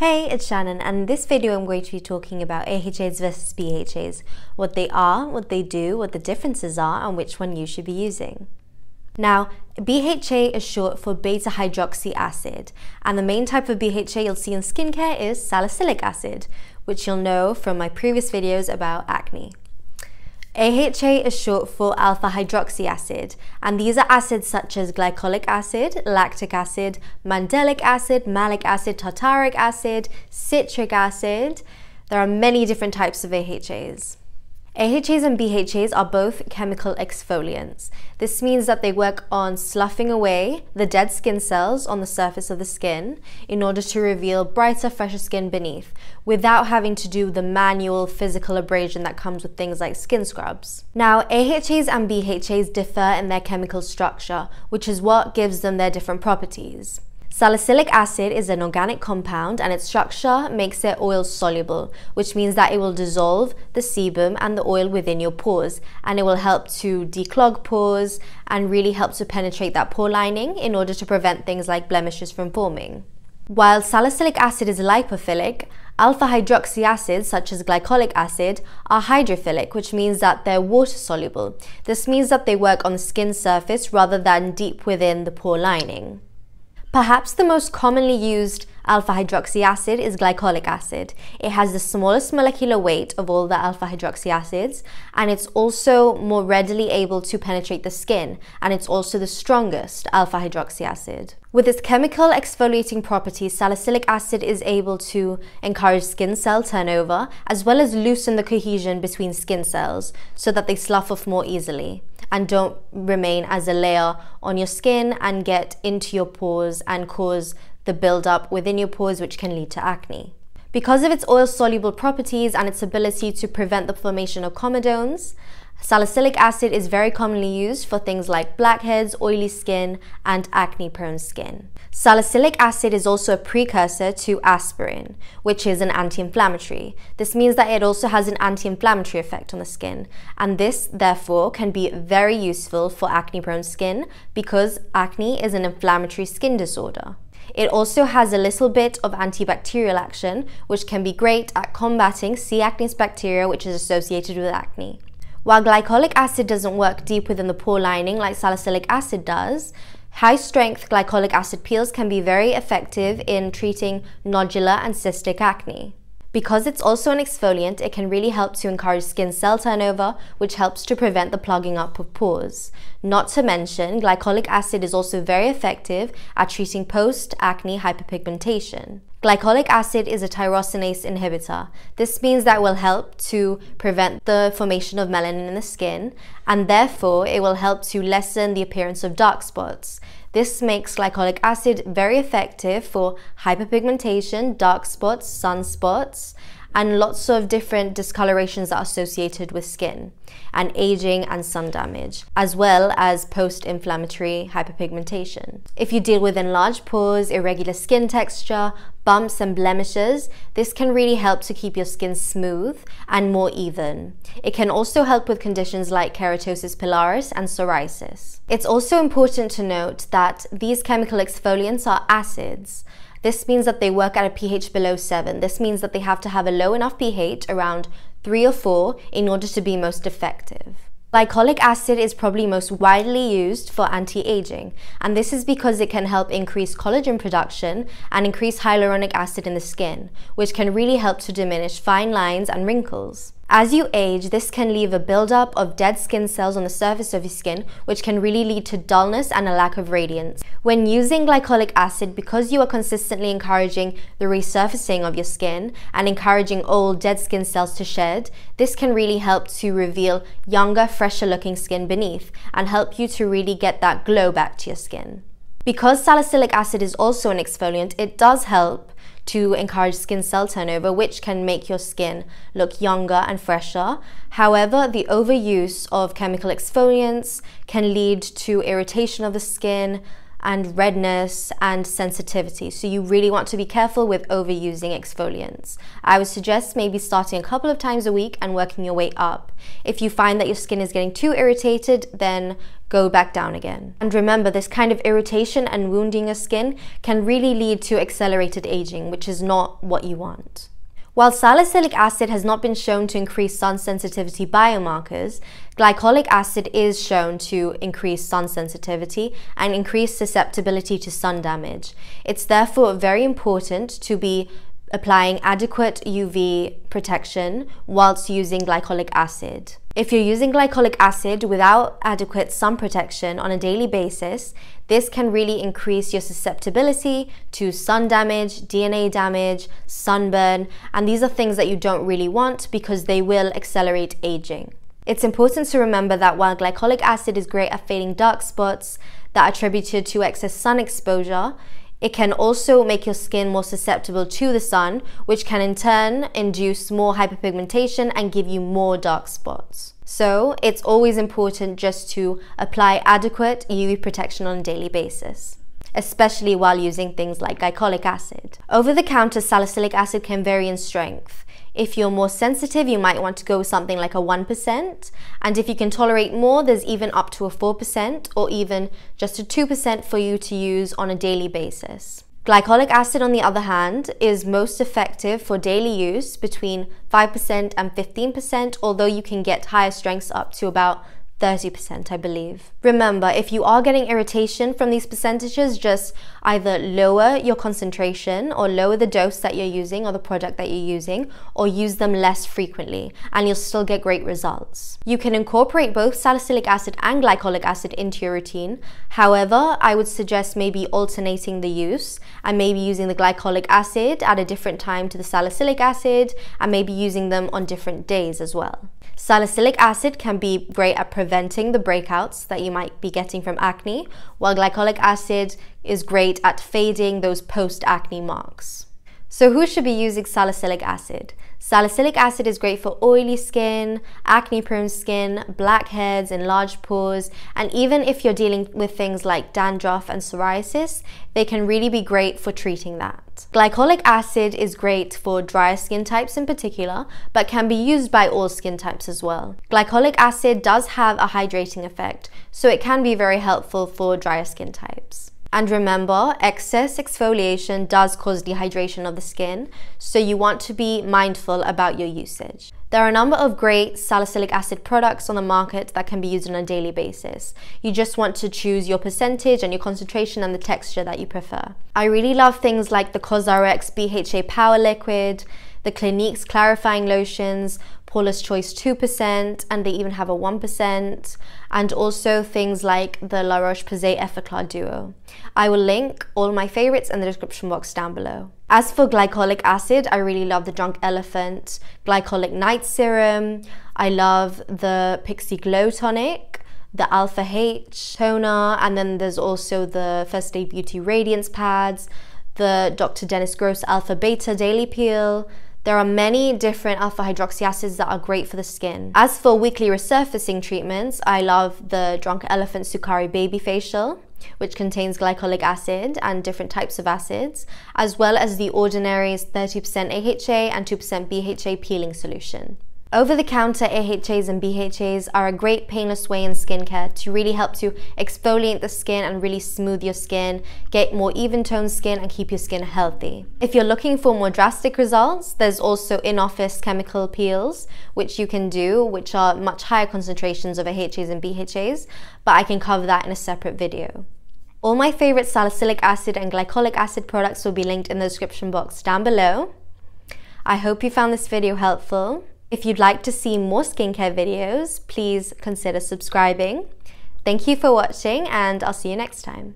Hey, it's Shannon and in this video I'm going to be talking about AHAs versus BHAs, what they are, what they do, what the differences are and which one you should be using. Now, BHA is short for beta hydroxy acid, and the main type of BHA you'll see in skincare is salicylic acid, which you'll know from my previous videos about acne. AHA is short for alpha hydroxy acid, and these are acids such as glycolic acid, lactic acid, mandelic acid, malic acid, tartaric acid, citric acid. There are many different types of AHAs. AHAs and BHAs are both chemical exfoliants. This means that they work on sloughing away the dead skin cells on the surface of the skin in order to reveal brighter, fresher skin beneath without having to do the manual physical abrasion that comes with things like skin scrubs. Now, AHAs and BHAs differ in their chemical structure, which is what gives them their different properties. Salicylic acid is an organic compound and its structure makes it oil soluble, which means that it will dissolve the sebum and the oil within your pores and it will help to declog pores and really help to penetrate that pore lining in order to prevent things like blemishes from forming. While salicylic acid is lipophilic, alpha hydroxy acids such as glycolic acid are hydrophilic, which means that they're water soluble. This means that they work on the skin surface rather than deep within the pore lining. Perhaps the most commonly used Alpha hydroxy acid is glycolic acid. It has the smallest molecular weight of all the alpha hydroxy acids, and it's also more readily able to penetrate the skin, and it's also the strongest alpha hydroxy acid. With its chemical exfoliating properties, salicylic acid is able to encourage skin cell turnover as well as loosen the cohesion between skin cells so that they slough off more easily and don't remain as a layer on your skin and get into your pores and cause the buildup within your pores, which can lead to acne. Because of its oil-soluble properties and its ability to prevent the formation of comedones, salicylic acid is very commonly used for things like blackheads, oily skin, and acne-prone skin. Salicylic acid is also a precursor to aspirin, which is an anti-inflammatory. This means that it also has an anti-inflammatory effect on the skin, and this, therefore, can be very useful for acne-prone skin because acne is an inflammatory skin disorder. It also has a little bit of antibacterial action, which can be great at combating C. acnes bacteria which is associated with acne. While glycolic acid doesn't work deep within the pore lining like salicylic acid does, High strength glycolic acid peels can be very effective in treating nodular and cystic acne. Because it's also an exfoliant, it can really help to encourage skin cell turnover, which helps to prevent the plugging up of pores. Not to mention, glycolic acid is also very effective at treating post-acne hyperpigmentation. Glycolic acid is a tyrosinase inhibitor. This means that will help to prevent the formation of melanin in the skin, and therefore it will help to lessen the appearance of dark spots. This makes glycolic acid very effective for hyperpigmentation, dark spots, sunspots, and lots of different discolorations that are associated with skin and aging and sun damage, as well as post-inflammatory hyperpigmentation. If you deal with enlarged pores, irregular skin texture, bumps and blemishes, this can really help to keep your skin smooth and more even. It can also help with conditions like keratosis pilaris and psoriasis. It's also important to note that these chemical exfoliants are acids, this means that they work at a pH below 7. This means that they have to have a low enough pH around 3 or 4 in order to be most effective. Glycolic acid is probably most widely used for anti-aging, and this is because it can help increase collagen production and increase hyaluronic acid in the skin, which can really help to diminish fine lines and wrinkles. As you age, this can leave a buildup of dead skin cells on the surface of your skin, which can really lead to dullness and a lack of radiance. When using glycolic acid, because you are consistently encouraging the resurfacing of your skin and encouraging old dead skin cells to shed, this can really help to reveal younger, fresher looking skin beneath and help you to really get that glow back to your skin. Because salicylic acid is also an exfoliant, it does help to encourage skin cell turnover, which can make your skin look younger and fresher. However, the overuse of chemical exfoliants can lead to irritation of the skin, and redness and sensitivity. So you really want to be careful with overusing exfoliants. I would suggest maybe starting a couple of times a week and working your way up. If you find that your skin is getting too irritated, then go back down again. And remember, this kind of irritation and wounding your skin can really lead to accelerated aging, which is not what you want. While salicylic acid has not been shown to increase sun sensitivity biomarkers, glycolic acid is shown to increase sun sensitivity and increase susceptibility to sun damage. It's therefore very important to be applying adequate UV protection whilst using glycolic acid. If you're using glycolic acid without adequate sun protection on a daily basis, this can really increase your susceptibility to sun damage, DNA damage, sunburn, and these are things that you don't really want because they will accelerate aging. It's important to remember that while glycolic acid is great at fading dark spots that are attributed to excess sun exposure, it can also make your skin more susceptible to the sun, which can in turn induce more hyperpigmentation and give you more dark spots. So it's always important just to apply adequate UV protection on a daily basis especially while using things like glycolic acid. Over-the-counter salicylic acid can vary in strength, if you're more sensitive, you might want to go something like a 1%. And if you can tolerate more, there's even up to a 4% or even just a 2% for you to use on a daily basis. Glycolic acid, on the other hand, is most effective for daily use between 5% and 15%, although you can get higher strengths up to about 30%, I believe. Remember, if you are getting irritation from these percentages, just either lower your concentration or lower the dose that you're using or the product that you're using, or use them less frequently, and you'll still get great results. You can incorporate both salicylic acid and glycolic acid into your routine. However, I would suggest maybe alternating the use and maybe using the glycolic acid at a different time to the salicylic acid and maybe using them on different days as well. Salicylic acid can be great at preventing the breakouts that you might be getting from acne, while glycolic acid is great at fading those post acne marks. So who should be using salicylic acid? Salicylic acid is great for oily skin, acne prone skin, blackheads, enlarged pores, and even if you're dealing with things like dandruff and psoriasis, they can really be great for treating that. Glycolic acid is great for drier skin types in particular, but can be used by all skin types as well. Glycolic acid does have a hydrating effect, so it can be very helpful for drier skin types. And remember, excess exfoliation does cause dehydration of the skin, so you want to be mindful about your usage. There are a number of great salicylic acid products on the market that can be used on a daily basis. You just want to choose your percentage and your concentration and the texture that you prefer. I really love things like the COSRX BHA Power Liquid, the Clinique's clarifying lotions, Paula's Choice 2%, and they even have a 1%, and also things like the La Roche-Posay Effaclar Duo. I will link all my favorites in the description box down below. As for glycolic acid, I really love the Drunk Elephant Glycolic Night Serum. I love the Pixie Glow Tonic the Alpha H toner, and then there's also the First Day Beauty Radiance pads, the Dr. Dennis Gross Alpha Beta Daily Peel, there are many different alpha hydroxy acids that are great for the skin. As for weekly resurfacing treatments, I love the Drunk Elephant Sukari Baby Facial which contains glycolic acid and different types of acids, as well as the Ordinary's 30% AHA and 2% BHA peeling solution. Over-the-counter AHAs and BHAs are a great painless way in skincare to really help to exfoliate the skin and really smooth your skin, get more even toned skin and keep your skin healthy. If you're looking for more drastic results, there's also in-office chemical peels, which you can do, which are much higher concentrations of AHAs and BHAs, but I can cover that in a separate video. All my favorite salicylic acid and glycolic acid products will be linked in the description box down below. I hope you found this video helpful. If you'd like to see more skincare videos, please consider subscribing. Thank you for watching and I'll see you next time.